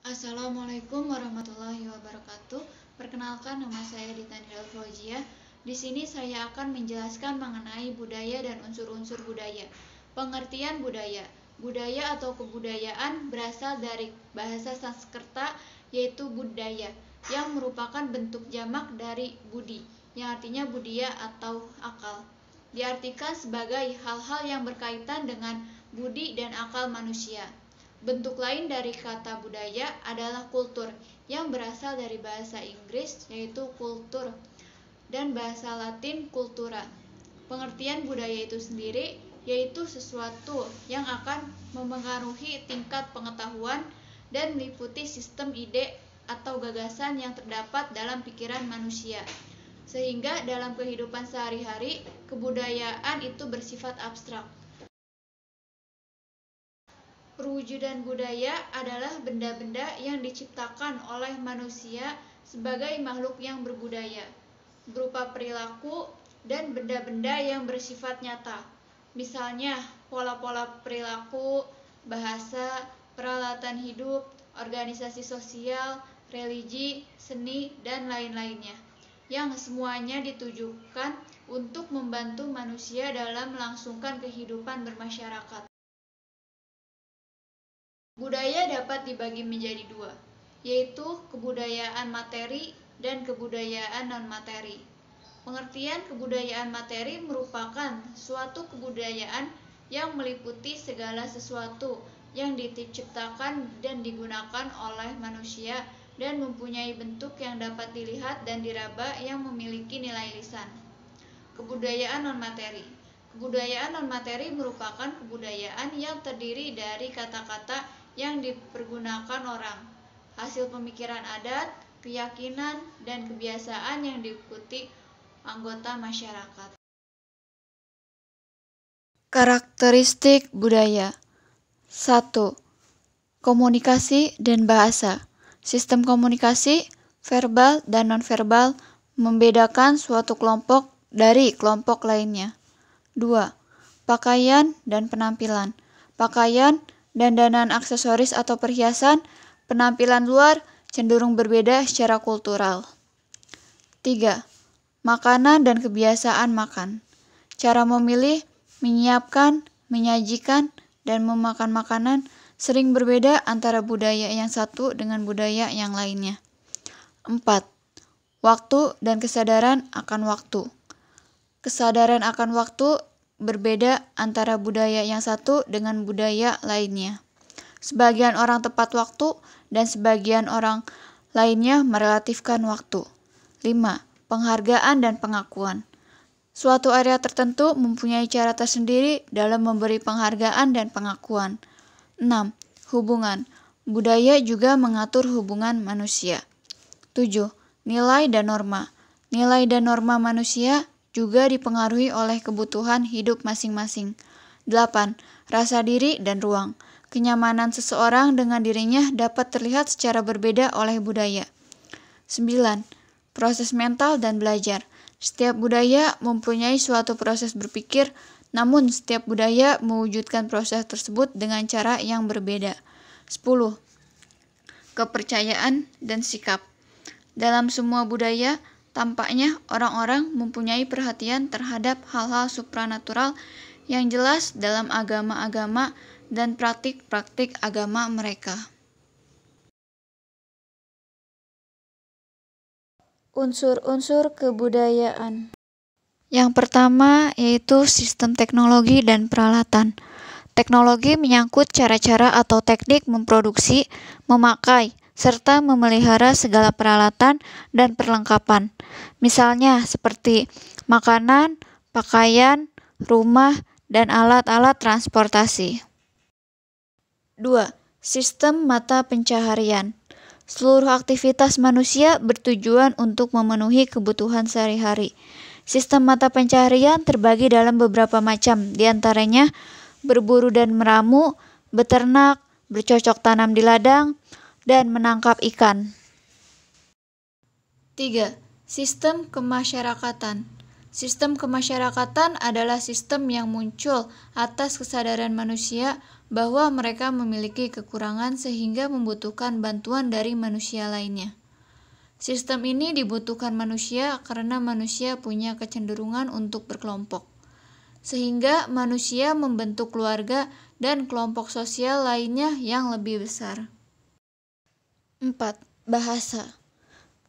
Assalamualaikum warahmatullahi wabarakatuh. Perkenalkan nama saya Dita Nidal Fauzia. Di sini saya akan menjelaskan mengenai budaya dan unsur-unsur budaya. Pengertian budaya. Budaya atau kebudayaan berasal dari bahasa Sanskerta yaitu budaya yang merupakan bentuk jamak dari budi yang artinya budia atau akal. Diartikan sebagai hal-hal yang berkaitan dengan budi dan akal manusia. Bentuk lain dari kata budaya adalah kultur yang berasal dari bahasa Inggris yaitu kultur dan bahasa Latin cultura. Pengertian budaya itu sendiri yaitu sesuatu yang akan memengaruhi tingkat pengetahuan dan meliputi sistem ide atau gagasan yang terdapat dalam pikiran manusia. Sehingga dalam kehidupan sehari-hari, kebudayaan itu bersifat abstrak perwujudan budaya adalah benda-benda yang diciptakan oleh manusia sebagai makhluk yang berbudaya, berupa perilaku dan benda-benda yang bersifat nyata. Misalnya, pola-pola perilaku, bahasa, peralatan hidup, organisasi sosial, religi, seni, dan lain-lainnya, yang semuanya ditujukan untuk membantu manusia dalam melangsungkan kehidupan bermasyarakat. Budaya dapat dibagi menjadi dua, yaitu kebudayaan materi dan kebudayaan non-materi. Pengertian kebudayaan materi merupakan suatu kebudayaan yang meliputi segala sesuatu yang diciptakan dan digunakan oleh manusia dan mempunyai bentuk yang dapat dilihat dan diraba yang memiliki nilai lisan. Kebudayaan non-materi Kebudayaan non-materi merupakan kebudayaan yang terdiri dari kata-kata yang dipergunakan orang, hasil pemikiran adat, keyakinan, dan kebiasaan yang diikuti anggota masyarakat. Karakteristik budaya 1. Komunikasi dan bahasa Sistem komunikasi, verbal dan nonverbal membedakan suatu kelompok dari kelompok lainnya. 2. Pakaian dan penampilan Pakaian dandanan aksesoris atau perhiasan, penampilan luar cenderung berbeda secara kultural. 3. Makanan dan kebiasaan makan. Cara memilih, menyiapkan, menyajikan, dan memakan makanan sering berbeda antara budaya yang satu dengan budaya yang lainnya. 4. Waktu dan kesadaran akan waktu. Kesadaran akan waktu berbeda antara budaya yang satu dengan budaya lainnya. Sebagian orang tepat waktu dan sebagian orang lainnya merelatifkan waktu. 5. Penghargaan dan pengakuan. Suatu area tertentu mempunyai cara tersendiri dalam memberi penghargaan dan pengakuan. 6. Hubungan. Budaya juga mengatur hubungan manusia. 7. Nilai dan norma. Nilai dan norma manusia juga dipengaruhi oleh kebutuhan hidup masing-masing. 8. Rasa diri dan ruang. Kenyamanan seseorang dengan dirinya dapat terlihat secara berbeda oleh budaya. 9. Proses mental dan belajar. Setiap budaya mempunyai suatu proses berpikir, namun setiap budaya mewujudkan proses tersebut dengan cara yang berbeda. 10. Kepercayaan dan sikap. Dalam semua budaya, Tampaknya orang-orang mempunyai perhatian terhadap hal-hal supranatural yang jelas dalam agama-agama dan praktik-praktik agama mereka. Unsur-unsur kebudayaan yang pertama yaitu sistem teknologi dan peralatan. Teknologi menyangkut cara-cara atau teknik memproduksi, memakai, serta memelihara segala peralatan dan perlengkapan, misalnya seperti makanan, pakaian, rumah, dan alat-alat transportasi. 2. Sistem mata pencaharian Seluruh aktivitas manusia bertujuan untuk memenuhi kebutuhan sehari-hari. Sistem mata pencaharian terbagi dalam beberapa macam, diantaranya berburu dan meramu, beternak, bercocok tanam di ladang, dan menangkap ikan. 3. Sistem kemasyarakatan Sistem kemasyarakatan adalah sistem yang muncul atas kesadaran manusia bahwa mereka memiliki kekurangan sehingga membutuhkan bantuan dari manusia lainnya. Sistem ini dibutuhkan manusia karena manusia punya kecenderungan untuk berkelompok, sehingga manusia membentuk keluarga dan kelompok sosial lainnya yang lebih besar. 4. Bahasa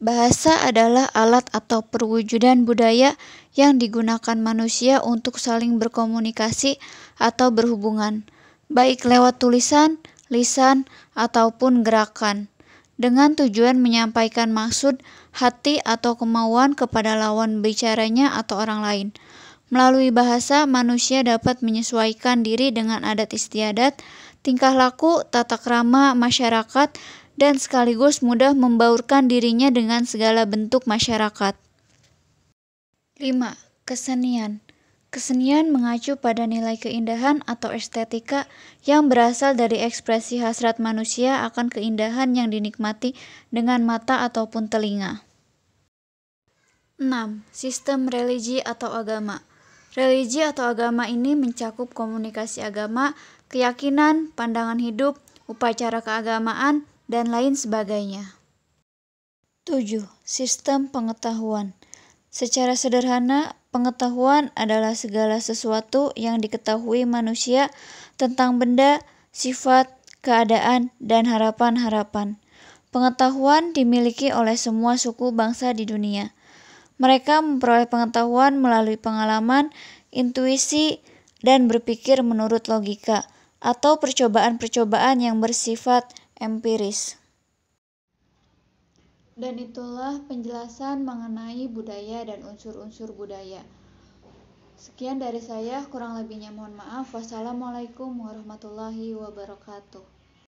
Bahasa adalah alat atau perwujudan budaya yang digunakan manusia untuk saling berkomunikasi atau berhubungan, baik lewat tulisan, lisan, ataupun gerakan, dengan tujuan menyampaikan maksud, hati, atau kemauan kepada lawan bicaranya atau orang lain. Melalui bahasa, manusia dapat menyesuaikan diri dengan adat istiadat, tingkah laku, tata krama masyarakat, dan sekaligus mudah membaurkan dirinya dengan segala bentuk masyarakat. 5. Kesenian Kesenian mengacu pada nilai keindahan atau estetika yang berasal dari ekspresi hasrat manusia akan keindahan yang dinikmati dengan mata ataupun telinga. 6. Sistem religi atau agama Religi atau agama ini mencakup komunikasi agama, keyakinan, pandangan hidup, upacara keagamaan, dan lain sebagainya. 7. Sistem pengetahuan Secara sederhana, pengetahuan adalah segala sesuatu yang diketahui manusia tentang benda, sifat, keadaan, dan harapan-harapan. Pengetahuan dimiliki oleh semua suku bangsa di dunia. Mereka memperoleh pengetahuan melalui pengalaman, intuisi, dan berpikir menurut logika, atau percobaan-percobaan yang bersifat empiris. Dan itulah penjelasan mengenai budaya dan unsur-unsur budaya. Sekian dari saya, kurang lebihnya mohon maaf. Wassalamualaikum warahmatullahi wabarakatuh.